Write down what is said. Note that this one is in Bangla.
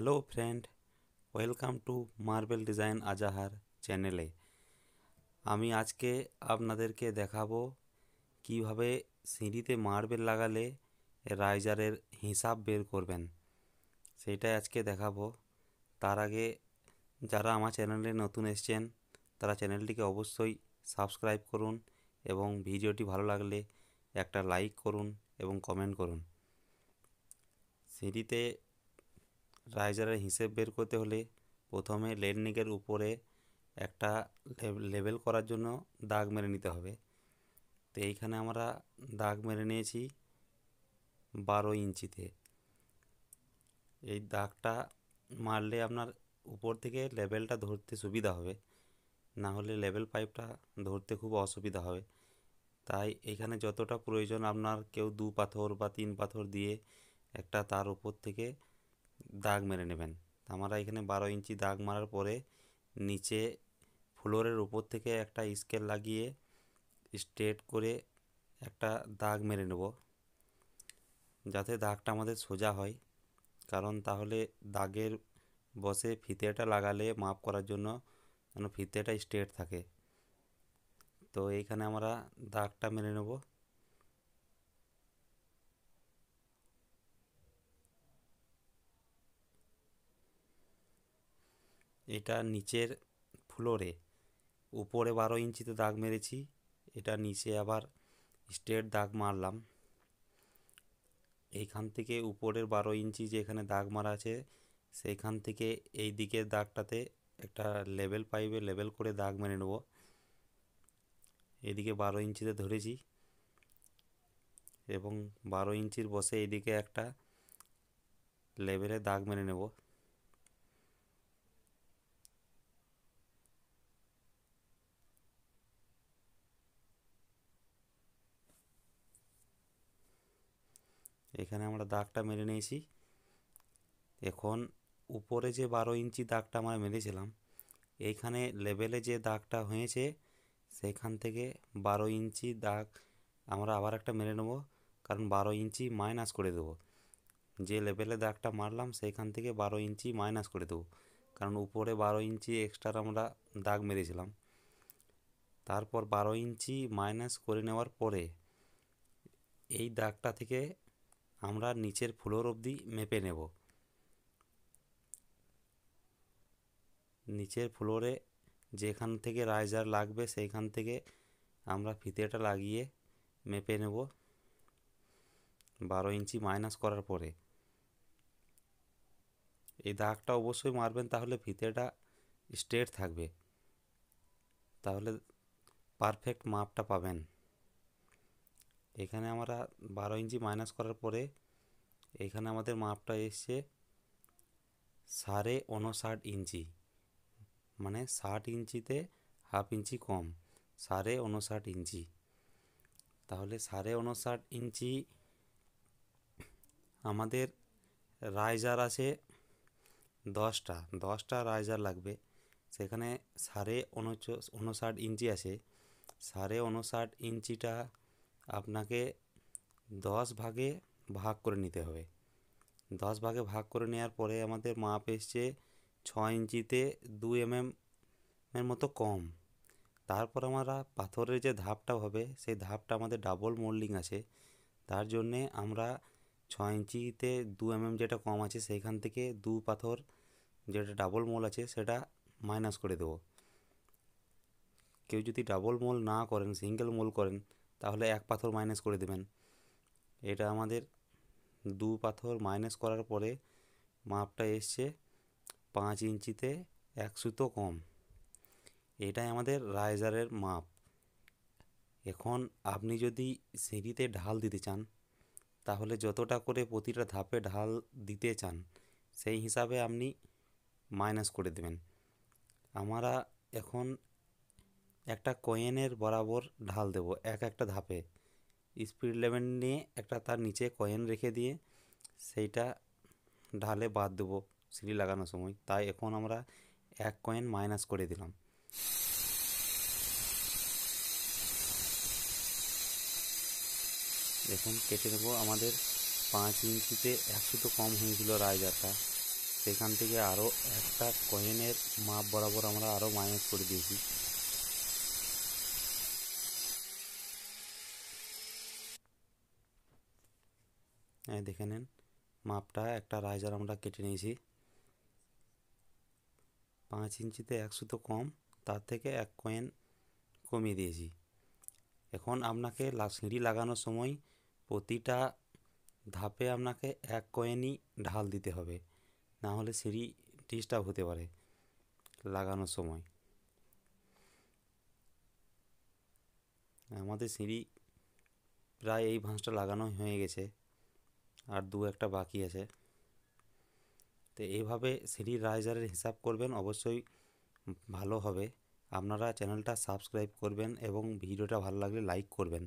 hello friend welcome to marble design Azahar চ্যানেলে আমি আজকে আপনাদেরকে দেখাবো কিভাবে সিঁড়িতে মার্বেল লাগালে রাইজারের হিসাব বের করবেন সেটাই আজকে দেখাবো তার আগে যারা আমার চ্যানেলে নতুন এসছেন তারা চ্যানেলটিকে অবশ্যই সাবস্ক্রাইব করুন এবং ভিডিওটি ভালো লাগলে একটা লাইক করুন এবং কমেন্ট করুন সিঁড়িতে রাইজারের হিসেব বের করতে হলে প্রথমে লেননিকের উপরে একটা লেবেল করার জন্য দাগ মেরে নিতে হবে তো এইখানে আমরা দাগ মেরে নিয়েছি বারো ইঞ্চিতে এই দাগটা মারলে আপনার উপর থেকে লেবেলটা ধরতে সুবিধা হবে না হলে লেবেল পাইপটা ধরতে খুব অসুবিধা হবে তাই এখানে যতটা প্রয়োজন আপনার কেউ দু পাথর বা তিন পাথর দিয়ে একটা তার উপর থেকে দাগ মেরে নেবেন আমরা এখানে বারো ইঞ্চি দাগ মারার পরে নিচে ফ্লোরের উপর থেকে একটা স্কেল লাগিয়ে স্ট্রেট করে একটা দাগ মেরে নেব যাতে দাগটা আমাদের সোজা হয় কারণ তাহলে দাগের বসে ফিতেটা লাগালে মাপ করার জন্য যেন ফিতেটা স্ট্রেট থাকে তো এইখানে আমরা দাগটা মেরে নেব এটা নিচের ফ্লোরে উপরে বারো ইঞ্চিতে দাগ মেরেছি এটা নিচে আবার স্ট্রেট দাগ মারলাম এইখান থেকে উপরের বারো ইঞ্চি যেখানে দাগ মারা আছে সেইখান থেকে এই দিকের দাগটাতে একটা লেভেল পাইপে লেভেল করে দাগ মেনে নেব এদিকে বারো ইঞ্চিতে ধরেছি এবং বারো ইঞ্চির বসে এদিকে একটা লেভেলে দাগ মেনে নেব এখানে আমরা দাগটা মেরে নিয়েছি এখন উপরে যে বারো ইঞ্চি দাগটা আমরা মেরেছিলাম এইখানে লেবেলে যে দাগটা হয়েছে সেখান থেকে বারো ইঞ্চি দাগ আমরা আবার একটা মেরে নেব কারণ বারো ইঞ্চি মাইনাস করে দেবো যে লেভেলে দাগটা মারলাম সেইখান থেকে বারো ইঞ্চি মাইনাস করে দেবো কারণ উপরে বারো ইঞ্চি এক্সট্রা আমরা দাগ মেরেছিলাম তারপর বারো ইঞ্চি মাইনাস করে নেওয়ার পরে এই দাগটা থেকে আমরা নিচের ফ্লোর অবধি মেপে নেব নিচের ফ্লোরে যেখান থেকে রাইজার লাগবে সেইখান থেকে আমরা ফিতেটা লাগিয়ে মেপে নেব বারো ইঞ্চি মাইনাস করার পরে এই দাগটা অবশ্যই মারবেন তাহলে ফিতেটা স্ট্রেট থাকবে তাহলে পারফেক্ট মাপটা পাবেন এখানে আমরা বারো ইঞ্চি মাইনাস করার পরে এখানে আমাদের মাপটা এসছে সাড়ে উনষাট ইঞ্চি মানে ষাট ইঞ্চিতে হাফ ইঞ্চি কম সাড়ে উনষাট ইঞ্চি তাহলে সাড়ে উনষাট ইঞ্চি আমাদের রাইজার আছে দশটা দশটা রাইজার লাগবে সেখানে সাড়ে উনষাট ইঞ্চি আছে সাড়ে উনষাট ইঞ্চিটা আপনাকে দশ ভাগে ভাগ করে নিতে হবে দশ ভাগে ভাগ করে নেওয়ার পরে আমাদের মাপ এসছে ছ ইঞ্চিতে দু এম এর মতো কম তারপর আমরা পাথরের যে ধাপটা হবে সেই ধাপটা আমাদের ডাবল মোল্ডিং আছে তার জন্যে আমরা ছ ইঞ্চিতে দু এম যেটা কম আছে সেইখান থেকে দু পাথর যেটা ডাবল মোল আছে সেটা মাইনাস করে দেব কেউ যদি ডাবল মোল না করেন সিঙ্গেল মোল করেন তাহলে এক পাথর মাইনাস করে দেবেন এটা আমাদের দু পাথর মাইনাস করার পরে মাপটা এসছে পাঁচ ইঞ্চিতে এক সুতো কম এটাই আমাদের রাইজারের মাপ এখন আপনি যদি সিঁড়িতে ঢাল দিতে চান তাহলে যতটা করে প্রতিটা ধাপে ঢাল দিতে চান সেই হিসাবে আপনি মাইনাস করে দেবেন আমরা এখন একটা কয়েনের বরাবর ঢাল দেব এক একটা ধাপে স্পিড লেভেল নিয়ে একটা তার নিচে কয়েন রেখে দিয়ে সেইটা ঢালে বাদ দেবো সিঁড়ি লাগানোর সময় তাই এখন আমরা এক কয়েন মাইনাস করে দিলাম দেখুন কেটে নেবো আমাদের পাঁচ ইঞ্চিতে একশো তো কম হয়েছিল রায়জাটা সেখান থেকে আরও একটা কয়েনের মাপ বরাবর আমরা আরও মাইনাস করে দিয়েছি এই দেখে নেন মাপটা একটা রাইজার আমরা কেটে নিয়েছি পাঁচ ইঞ্চিতে একশো তো কম তার থেকে এক কয়েন কমিয়ে দিয়েছি এখন আপনাকে সিঁড়ি লাগানোর সময় প্রতিটা ধাপে আপনাকে এক কয়েনই ঢাল দিতে হবে না হলে সিঁড়ি ডিস্টার্ব হতে পারে লাগানোর সময় আমাদের সিঁড়ি প্রায় এই ভাঁজটা লাগানো হয়ে গেছে আর দু একটা বাকি আছে তো এইভাবে সিডি রাইজারের হিসাব করবেন অবশ্যই ভালো হবে আপনারা চ্যানেলটা সাবস্ক্রাইব করবেন এবং ভিডিওটা ভালো লাগলে লাইক করবেন